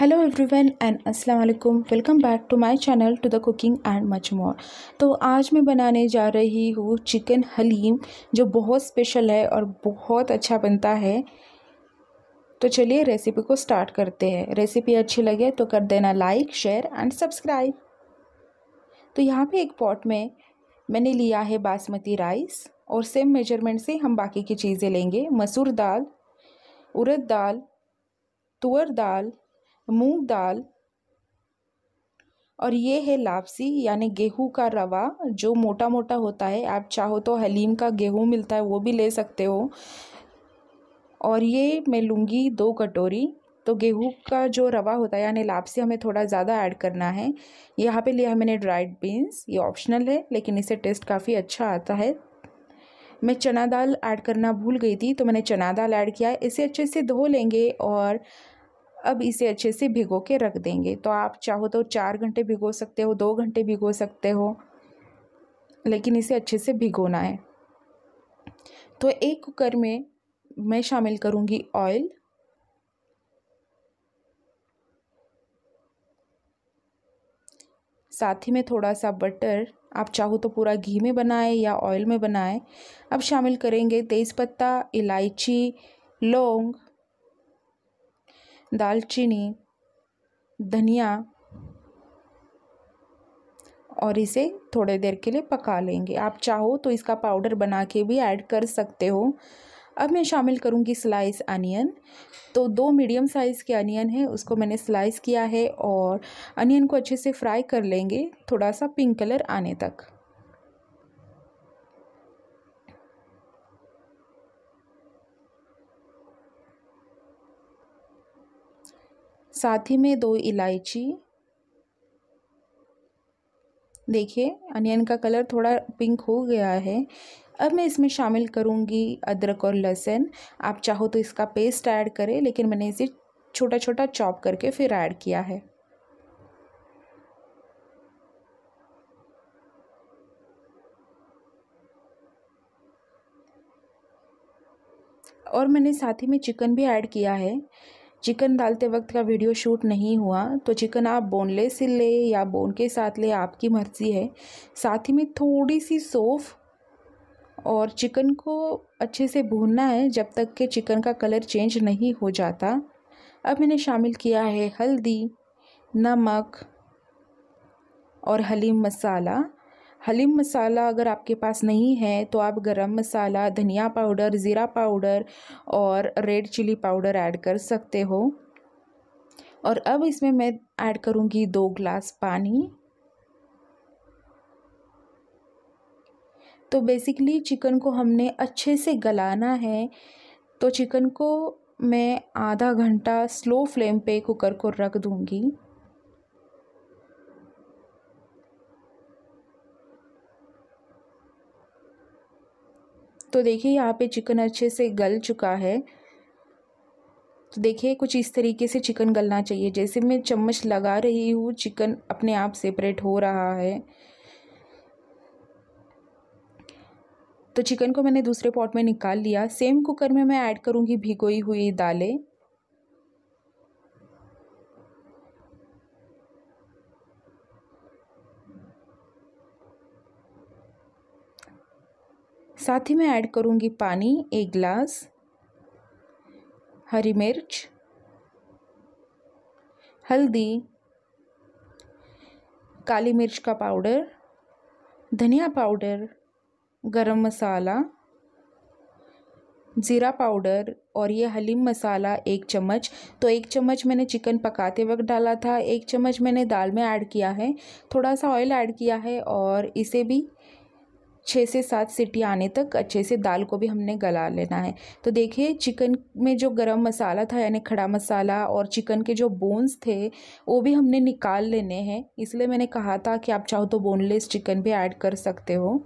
hello everyone and अस्सलाम वालेकुम welcome back to my channel to the cooking and much more तो आज मैं बनाने जा रही हूँ चिकन हलीम जो बहुत स्पेशल है और बहुत अच्छा बनता है तो चलिए रेसिपी को स्टार्ट करते हैं रेसिपी अच्छी लगे तो कर देना लाइक शेयर एंड सब्सक्राइब तो यहाँ पे एक पॉट में मैंने लिया है बासमती राइस और सेम मेजरमेंट से हम बाकी की चीज़ें लेंगे मसूर दाल उड़द दाल तुअर दाल मूंग दाल और ये है लापसी यानी गेहूं का रवा जो मोटा मोटा होता है आप चाहो तो हलीम का गेहूं मिलता है वो भी ले सकते हो और ये मैं लूँगी दो कटोरी तो गेहूं का जो रवा होता है यानी लापसी हमें थोड़ा ज़्यादा ऐड करना है यहाँ पे लिया है मैंने ड्राइड बीन्स ये ऑप्शनल है लेकिन इसे टेस्ट काफ़ी अच्छा आता है मैं चना दाल ऐड करना भूल गई थी तो मैंने चना दाल ऐड किया है इसे अच्छे से धो लेंगे और अब इसे अच्छे से भिगो के रख देंगे तो आप चाहो तो चार घंटे भिगो सकते हो दो घंटे भिगो सकते हो लेकिन इसे अच्छे से भिगोना है तो एक कुकर में मैं शामिल करूँगी ऑयल साथ ही में थोड़ा सा बटर आप चाहो तो पूरा घी में बनाएं या ऑयल में बनाएं अब शामिल करेंगे तेज़पत्ता इलायची लौंग दालचीनी धनिया और इसे थोड़े देर के लिए पका लेंगे आप चाहो तो इसका पाउडर बना के भी ऐड कर सकते हो अब मैं शामिल करूँगी स्लाइस अनियन तो दो मीडियम साइज़ के अनियन है उसको मैंने स्लाइस किया है और अनियन को अच्छे से फ्राई कर लेंगे थोड़ा सा पिंक कलर आने तक साथ ही में दो इलायची देखिए अनियन का कलर थोड़ा पिंक हो गया है अब मैं इसमें शामिल करूँगी अदरक और लहसुन आप चाहो तो इसका पेस्ट ऐड करें लेकिन मैंने इसे छोटा छोटा चॉप करके फिर ऐड किया है और मैंने साथ ही में चिकन भी ऐड किया है चिकन डालते वक्त का वीडियो शूट नहीं हुआ तो चिकन आप बोनलेस ही ले या बोन के साथ ले आपकी मर्ज़ी है साथ ही में थोड़ी सी सोफ और चिकन को अच्छे से भूनना है जब तक कि चिकन का कलर चेंज नहीं हो जाता अब मैंने शामिल किया है हल्दी नमक और हलीम मसाला हलीम मसाला अगर आपके पास नहीं है तो आप गरम मसाला धनिया पाउडर ज़ीरा पाउडर और रेड चिली पाउडर ऐड कर सकते हो और अब इसमें मैं ऐड करूँगी दो ग्लास पानी तो बेसिकली चिकन को हमने अच्छे से गलाना है तो चिकन को मैं आधा घंटा स्लो फ्लेम पे कुकर को रख दूँगी तो देखिए यहाँ पे चिकन अच्छे से गल चुका है तो देखिए कुछ इस तरीके से चिकन गलना चाहिए जैसे मैं चम्मच लगा रही हूँ चिकन अपने आप सेपरेट हो रहा है तो चिकन को मैंने दूसरे पॉट में निकाल लिया सेम कुकर में मैं ऐड करूँगी भिगोई हुई दालें साथ ही मैं ऐड करूँगी पानी एक गिलास हरी मिर्च हल्दी काली मिर्च का पाउडर धनिया पाउडर गरम मसाला ज़ीरा पाउडर और ये हलीम मसाला एक चम्मच तो एक चम्मच मैंने चिकन पकाते वक्त डाला था एक चम्मच मैंने दाल में ऐड किया है थोड़ा सा ऑयल ऐड किया है और इसे भी छः से सात सीटी आने तक अच्छे से दाल को भी हमने गला लेना है तो देखिए चिकन में जो गरम मसाला था यानी खड़ा मसाला और चिकन के जो बोन्स थे वो भी हमने निकाल लेने हैं इसलिए मैंने कहा था कि आप चाहो तो बोनलेस चिकन भी ऐड कर सकते हो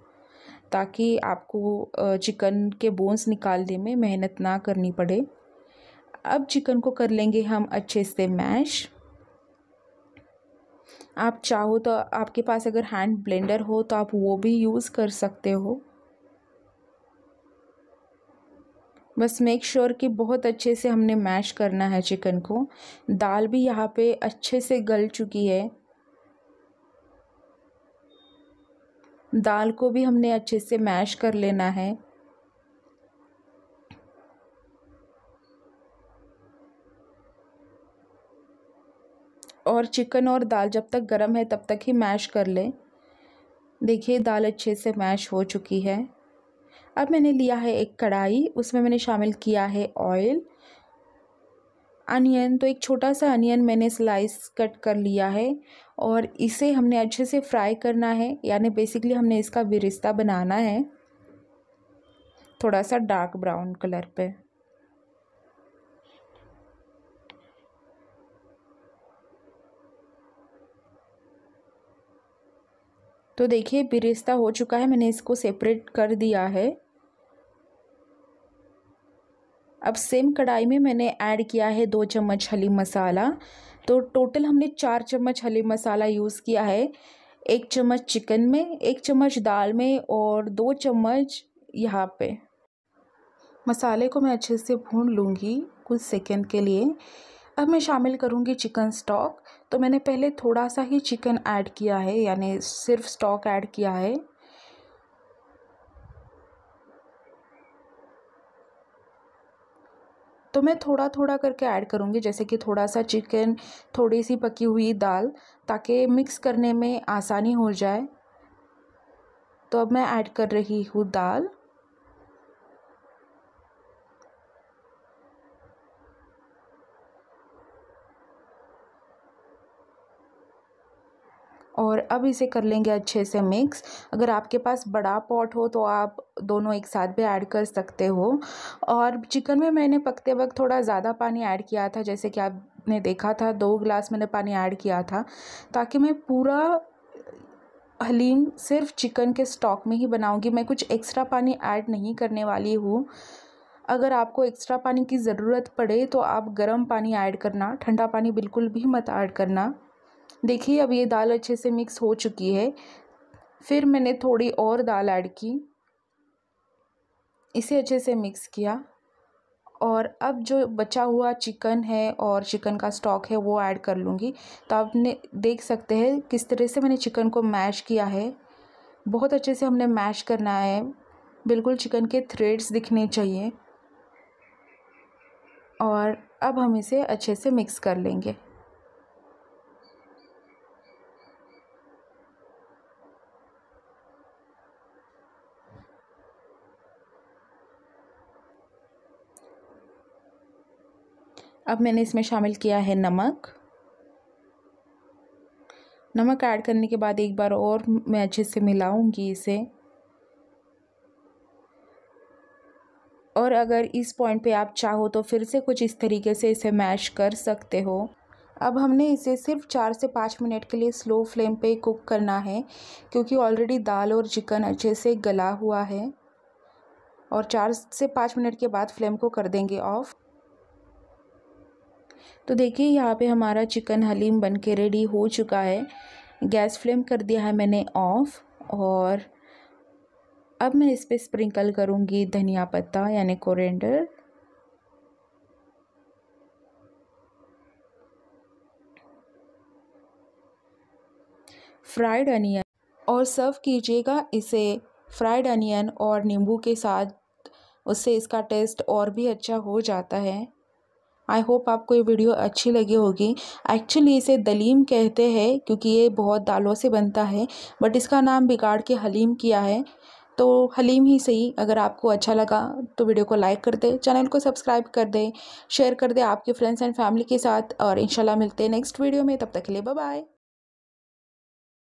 ताकि आपको चिकन के बोन्स निकालने में मेहनत ना करनी पड़े अब चिकन को कर लेंगे हम अच्छे से मैश आप चाहो तो आपके पास अगर हैंड ब्लेंडर हो तो आप वो भी यूज़ कर सकते हो बस मेक श्योर sure कि बहुत अच्छे से हमने मैश करना है चिकन को दाल भी यहाँ पे अच्छे से गल चुकी है दाल को भी हमने अच्छे से मैश कर लेना है और चिकन और दाल जब तक गर्म है तब तक ही मैश कर लें देखिए दाल अच्छे से मैश हो चुकी है अब मैंने लिया है एक कढ़ाई उसमें मैंने शामिल किया है ऑयल अनियन तो एक छोटा सा अनियन मैंने स्लाइस कट कर लिया है और इसे हमने अच्छे से फ्राई करना है यानी बेसिकली हमने इसका विरिस्ता बनाना है थोड़ा सा डार्क ब्राउन कलर पे तो देखिए बिरिस्ता हो चुका है मैंने इसको सेपरेट कर दिया है अब सेम कढ़ाई में मैंने ऐड किया है दो चम्मच हली मसाला तो टोटल हमने चार चम्मच हली मसाला यूज़ किया है एक चम्मच चिकन में एक चम्मच दाल में और दो चम्मच यहाँ पे मसाले को मैं अच्छे से भून लूँगी कुछ सेकंड के लिए अब मैं शामिल करूँगी चिकन स्टॉक तो मैंने पहले थोड़ा सा ही चिकन ऐड किया है यानी सिर्फ स्टॉक ऐड किया है तो मैं थोड़ा थोड़ा करके ऐड करूँगी जैसे कि थोड़ा सा चिकन थोड़ी सी पकी हुई दाल ताकि मिक्स करने में आसानी हो जाए तो अब मैं ऐड कर रही हूँ दाल और अब इसे कर लेंगे अच्छे से मिक्स अगर आपके पास बड़ा पॉट हो तो आप दोनों एक साथ भी ऐड कर सकते हो और चिकन में मैंने पकते वक्त थोड़ा ज़्यादा पानी ऐड किया था जैसे कि आपने देखा था दो गिलास मैंने पानी ऐड किया था ताकि मैं पूरा हलीम सिर्फ चिकन के स्टॉक में ही बनाऊंगी मैं कुछ एक्स्ट्रा पानी ऐड नहीं करने वाली हूँ अगर आपको एक्स्ट्रा पानी की ज़रूरत पड़े तो आप गर्म पानी ऐड करना ठंडा पानी बिल्कुल भी मत ऐड करना देखिए अब ये दाल अच्छे से मिक्स हो चुकी है फिर मैंने थोड़ी और दाल ऐड की इसे अच्छे से मिक्स किया और अब जो बचा हुआ चिकन है और चिकन का स्टॉक है वो ऐड कर लूँगी तो आपने देख सकते हैं किस तरह से मैंने चिकन को मैश किया है बहुत अच्छे से हमने मैश करना है बिल्कुल चिकन के थ्रेड्स दिखने चाहिए और अब हम इसे अच्छे से मिक्स कर लेंगे अब मैंने इसमें शामिल किया है नमक नमक ऐड करने के बाद एक बार और मैं अच्छे से मिलाऊंगी इसे और अगर इस पॉइंट पे आप चाहो तो फिर से कुछ इस तरीके से इसे मैश कर सकते हो अब हमने इसे सिर्फ चार से पाँच मिनट के लिए स्लो फ्लेम पे कुक करना है क्योंकि ऑलरेडी दाल और चिकन अच्छे से गला हुआ है और चार से पाँच मिनट के बाद फ्लेम को कर देंगे ऑफ़ तो देखिए यहाँ पे हमारा चिकन हलीम बन के रेडी हो चुका है गैस फ्लेम कर दिया है मैंने ऑफ़ और अब मैं इस पर स्प्रिंकल करूँगी धनिया पत्ता यानी कोरेंडर फ्राइड अनियन और सर्व कीजिएगा इसे फ्राइड अनियन और नींबू के साथ उससे इसका टेस्ट और भी अच्छा हो जाता है आई होप आपको ये वीडियो अच्छी लगी होगी एक्चुअली इसे दलीम कहते हैं क्योंकि ये बहुत दालों से बनता है बट इसका नाम बिगाड़ के हलीम किया है तो हलीम ही सही अगर आपको अच्छा लगा तो वीडियो को लाइक कर दे चैनल को सब्सक्राइब कर दे शेयर कर दे आपके फ्रेंड्स एंड फैमिली के साथ और इंशाल्लाह मिलते हैं नेक्स्ट वीडियो में तब तक के लिए बाय